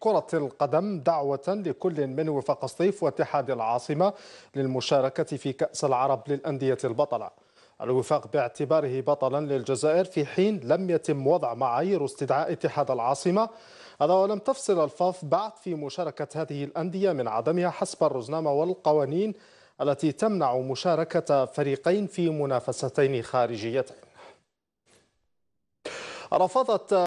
كرة القدم دعوة لكل من وفاق الصيف واتحاد العاصمة للمشاركة في كأس العرب للأندية البطلة الوفاق باعتباره بطلا للجزائر في حين لم يتم وضع معايير استدعاء اتحاد العاصمة هذا ولم تفصل الفاف بعد في مشاركة هذه الأندية من عدمها حسب الرزنامة والقوانين التي تمنع مشاركة فريقين في منافستين خارجيتين رفضت